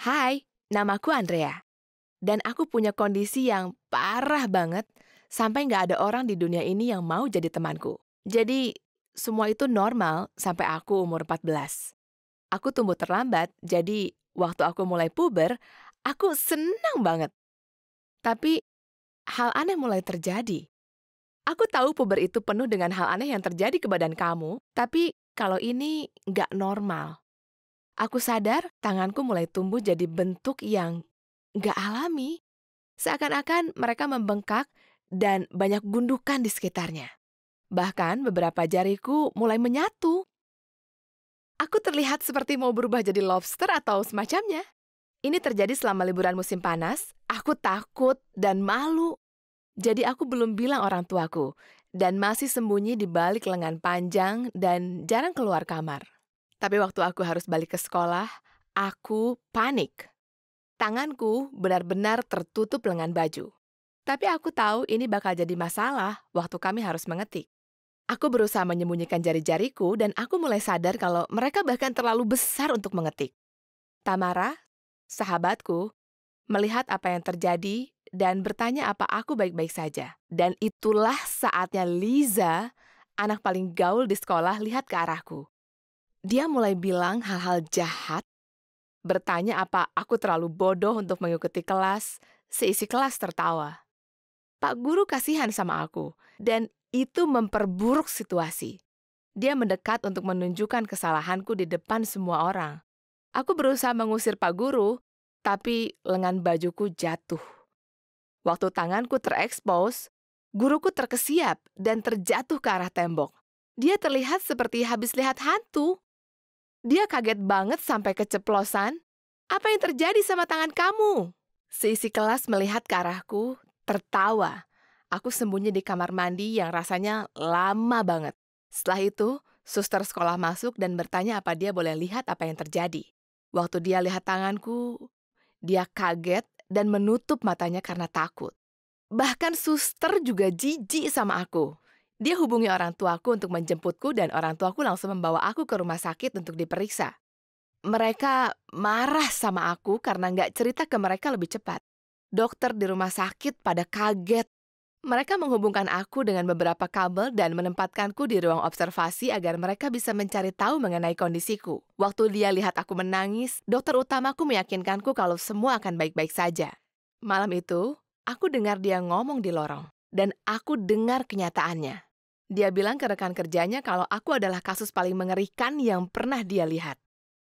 Hai, namaku Andrea. Dan aku punya kondisi yang parah banget sampai nggak ada orang di dunia ini yang mau jadi temanku. Jadi, semua itu normal sampai aku umur 14. Aku tumbuh terlambat, jadi waktu aku mulai puber, aku senang banget. Tapi, hal aneh mulai terjadi. Aku tahu puber itu penuh dengan hal aneh yang terjadi ke badan kamu, tapi kalau ini nggak normal. Aku sadar tanganku mulai tumbuh jadi bentuk yang gak alami. Seakan-akan mereka membengkak dan banyak gundukan di sekitarnya. Bahkan beberapa jariku mulai menyatu. Aku terlihat seperti mau berubah jadi lobster atau semacamnya. Ini terjadi selama liburan musim panas. Aku takut dan malu. Jadi aku belum bilang orang tuaku dan masih sembunyi di balik lengan panjang dan jarang keluar kamar. Tapi waktu aku harus balik ke sekolah, aku panik. Tanganku benar-benar tertutup lengan baju. Tapi aku tahu ini bakal jadi masalah waktu kami harus mengetik. Aku berusaha menyembunyikan jari-jariku dan aku mulai sadar kalau mereka bahkan terlalu besar untuk mengetik. Tamara, sahabatku, melihat apa yang terjadi dan bertanya apa aku baik-baik saja. Dan itulah saatnya Liza, anak paling gaul di sekolah, lihat ke arahku dia mulai bilang hal-hal jahat, bertanya apa aku terlalu bodoh untuk mengikuti kelas, seisi kelas tertawa. Pak guru kasihan sama aku, dan itu memperburuk situasi. Dia mendekat untuk menunjukkan kesalahanku di depan semua orang. Aku berusaha mengusir Pak guru, tapi lengan bajuku jatuh. Waktu tanganku terekspos, guruku terkesiap dan terjatuh ke arah tembok. Dia terlihat seperti habis lihat hantu. Dia kaget banget sampai keceplosan. Apa yang terjadi sama tangan kamu? Seisi kelas melihat ke arahku, tertawa. Aku sembunyi di kamar mandi yang rasanya lama banget. Setelah itu, suster sekolah masuk dan bertanya apa dia boleh lihat apa yang terjadi. Waktu dia lihat tanganku, dia kaget dan menutup matanya karena takut. Bahkan suster juga jijik sama aku. Dia hubungi orang tuaku untuk menjemputku dan orang tuaku langsung membawa aku ke rumah sakit untuk diperiksa. Mereka marah sama aku karena nggak cerita ke mereka lebih cepat. Dokter di rumah sakit pada kaget. Mereka menghubungkan aku dengan beberapa kabel dan menempatkanku di ruang observasi agar mereka bisa mencari tahu mengenai kondisiku. Waktu dia lihat aku menangis, dokter utamaku meyakinkanku kalau semua akan baik-baik saja. Malam itu, aku dengar dia ngomong di lorong, dan aku dengar kenyataannya. Dia bilang ke rekan kerjanya kalau aku adalah kasus paling mengerikan yang pernah dia lihat.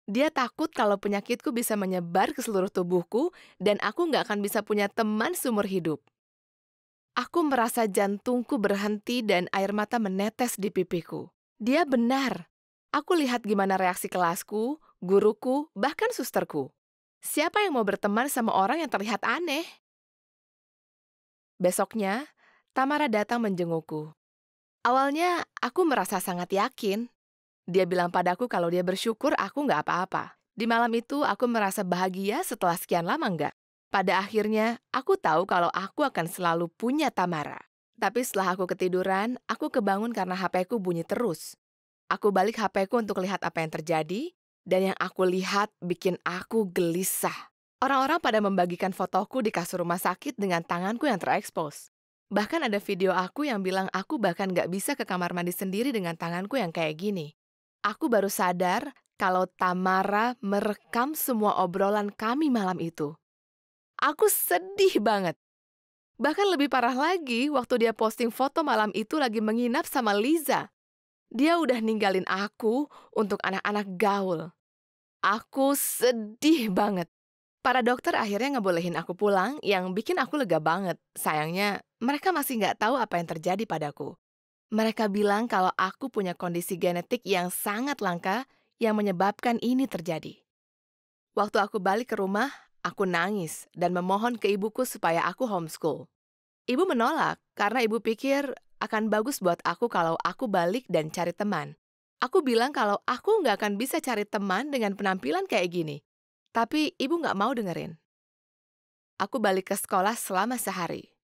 Dia takut kalau penyakitku bisa menyebar ke seluruh tubuhku dan aku nggak akan bisa punya teman seumur hidup. Aku merasa jantungku berhenti dan air mata menetes di pipiku. Dia benar. Aku lihat gimana reaksi kelasku, guruku, bahkan susterku. Siapa yang mau berteman sama orang yang terlihat aneh? Besoknya, Tamara datang menjengukku. Awalnya aku merasa sangat yakin. Dia bilang padaku kalau dia bersyukur aku nggak apa-apa. Di malam itu aku merasa bahagia setelah sekian lama nggak. Pada akhirnya, aku tahu kalau aku akan selalu punya Tamara. Tapi setelah aku ketiduran, aku kebangun karena HP-ku bunyi terus. Aku balik HP-ku untuk lihat apa yang terjadi, dan yang aku lihat bikin aku gelisah. Orang-orang pada membagikan fotoku di kasur rumah sakit dengan tanganku yang terekspos. Bahkan ada video aku yang bilang aku bahkan nggak bisa ke kamar mandi sendiri dengan tanganku yang kayak gini. Aku baru sadar kalau Tamara merekam semua obrolan kami malam itu. Aku sedih banget. Bahkan lebih parah lagi, waktu dia posting foto malam itu lagi menginap sama Liza. Dia udah ninggalin aku untuk anak-anak gaul. Aku sedih banget. Para dokter akhirnya ngebolehin aku pulang yang bikin aku lega banget. Sayangnya, mereka masih nggak tahu apa yang terjadi padaku. Mereka bilang kalau aku punya kondisi genetik yang sangat langka yang menyebabkan ini terjadi. Waktu aku balik ke rumah, aku nangis dan memohon ke ibuku supaya aku homeschool. Ibu menolak karena ibu pikir akan bagus buat aku kalau aku balik dan cari teman. Aku bilang kalau aku nggak akan bisa cari teman dengan penampilan kayak gini. Tapi ibu nggak mau dengerin. Aku balik ke sekolah selama sehari.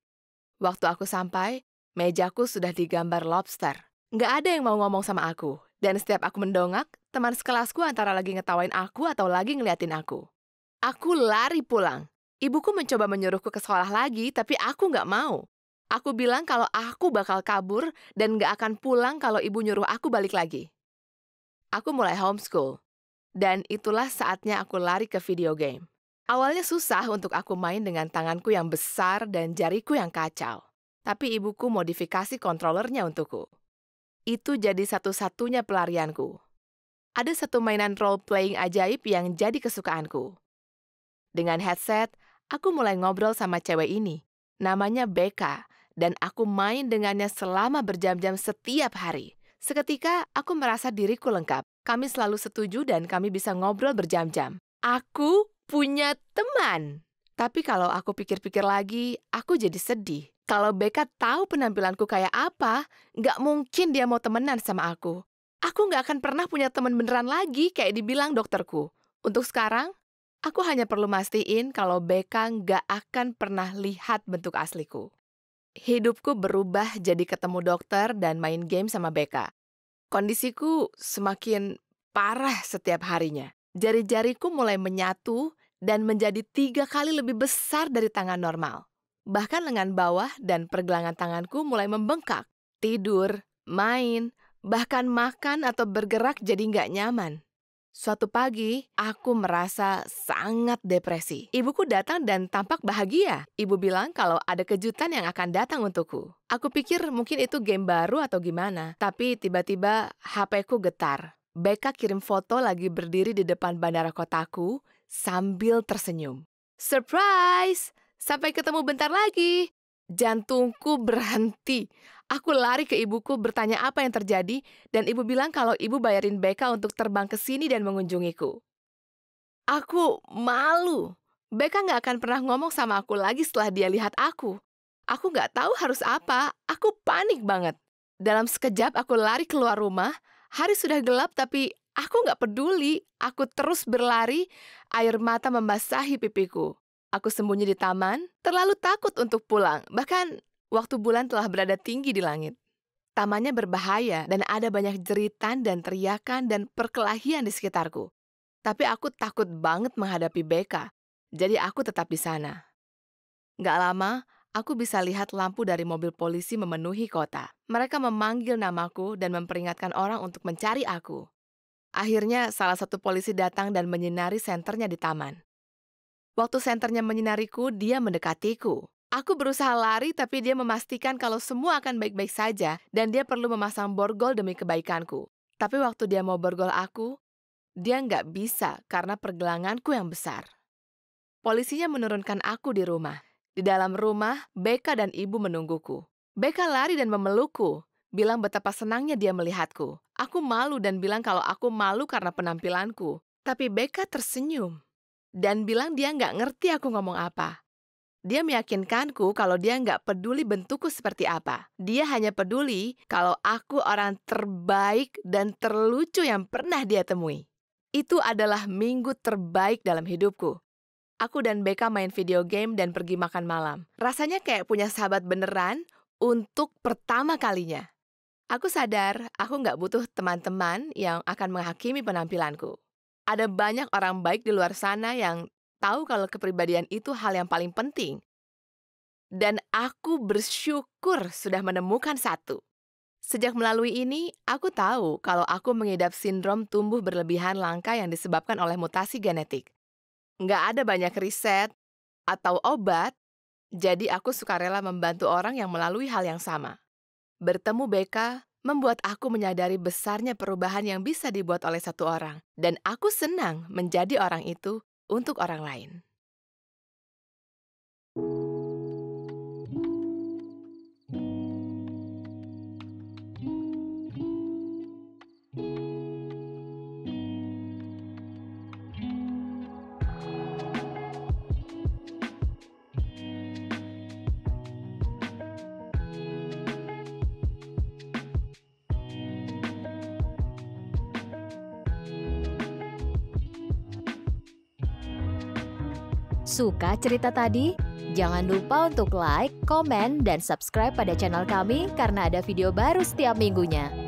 Waktu aku sampai, mejaku sudah digambar lobster. Nggak ada yang mau ngomong sama aku. Dan setiap aku mendongak, teman sekelasku antara lagi ngetawain aku atau lagi ngeliatin aku. Aku lari pulang. Ibuku mencoba menyuruhku ke sekolah lagi, tapi aku nggak mau. Aku bilang kalau aku bakal kabur dan nggak akan pulang kalau ibu nyuruh aku balik lagi. Aku mulai homeschool. Dan itulah saatnya aku lari ke video game. Awalnya susah untuk aku main dengan tanganku yang besar dan jariku yang kacau. Tapi ibuku modifikasi kontrolernya untukku. Itu jadi satu-satunya pelarianku. Ada satu mainan role-playing ajaib yang jadi kesukaanku. Dengan headset, aku mulai ngobrol sama cewek ini. Namanya Becca, dan aku main dengannya selama berjam-jam setiap hari. Seketika aku merasa diriku lengkap. Kami selalu setuju dan kami bisa ngobrol berjam-jam. Aku punya teman. Tapi kalau aku pikir-pikir lagi, aku jadi sedih. Kalau Becca tahu penampilanku kayak apa, nggak mungkin dia mau temenan sama aku. Aku nggak akan pernah punya teman beneran lagi kayak dibilang dokterku. Untuk sekarang, aku hanya perlu mastiin kalau Becca nggak akan pernah lihat bentuk asliku hidupku berubah jadi ketemu dokter dan main game sama BK. Kondisiku semakin parah setiap harinya. Jari-jariku mulai menyatu dan menjadi tiga kali lebih besar dari tangan normal. Bahkan lengan bawah dan pergelangan tanganku mulai membengkak. Tidur, main, bahkan makan atau bergerak jadi nggak nyaman. Suatu pagi, aku merasa sangat depresi. Ibuku datang dan tampak bahagia. Ibu bilang kalau ada kejutan yang akan datang untukku. Aku pikir mungkin itu game baru atau gimana, tapi tiba-tiba HP ku getar. Becca kirim foto lagi berdiri di depan bandara kotaku sambil tersenyum. Surprise! Sampai ketemu bentar lagi. Jantungku berhenti. Aku lari ke ibuku bertanya apa yang terjadi dan ibu bilang kalau ibu bayarin Beka untuk terbang ke sini dan mengunjungiku. Aku malu. Beka nggak akan pernah ngomong sama aku lagi setelah dia lihat aku. Aku nggak tahu harus apa. Aku panik banget. Dalam sekejap aku lari keluar rumah. Hari sudah gelap tapi aku nggak peduli. Aku terus berlari. Air mata membasahi pipiku. Aku sembunyi di taman, terlalu takut untuk pulang. Bahkan waktu bulan telah berada tinggi di langit. Tamannya berbahaya dan ada banyak jeritan dan teriakan dan perkelahian di sekitarku. Tapi aku takut banget menghadapi Beka, jadi aku tetap di sana. Gak lama, aku bisa lihat lampu dari mobil polisi memenuhi kota. Mereka memanggil namaku dan memperingatkan orang untuk mencari aku. Akhirnya, salah satu polisi datang dan menyinari senternya di taman. Waktu senternya menyinariku, dia mendekatiku. Aku berusaha lari, tapi dia memastikan kalau semua akan baik-baik saja dan dia perlu memasang borgol demi kebaikanku. Tapi waktu dia mau borgol aku, dia nggak bisa karena pergelanganku yang besar. Polisinya menurunkan aku di rumah. Di dalam rumah, Beka dan ibu menungguku. Beka lari dan memelukku, bilang betapa senangnya dia melihatku. Aku malu dan bilang kalau aku malu karena penampilanku. Tapi Beka tersenyum dan bilang dia nggak ngerti aku ngomong apa. Dia meyakinkanku kalau dia nggak peduli bentukku seperti apa. Dia hanya peduli kalau aku orang terbaik dan terlucu yang pernah dia temui. Itu adalah minggu terbaik dalam hidupku. Aku dan Beka main video game dan pergi makan malam. Rasanya kayak punya sahabat beneran untuk pertama kalinya. Aku sadar aku nggak butuh teman-teman yang akan menghakimi penampilanku. Ada banyak orang baik di luar sana yang tahu kalau kepribadian itu hal yang paling penting. Dan aku bersyukur sudah menemukan satu. Sejak melalui ini, aku tahu kalau aku mengidap sindrom tumbuh berlebihan langka yang disebabkan oleh mutasi genetik. Nggak ada banyak riset atau obat, jadi aku sukarela membantu orang yang melalui hal yang sama. Bertemu Beka membuat aku menyadari besarnya perubahan yang bisa dibuat oleh satu orang, dan aku senang menjadi orang itu untuk orang lain. Suka cerita tadi? Jangan lupa untuk like, komen, dan subscribe pada channel kami karena ada video baru setiap minggunya.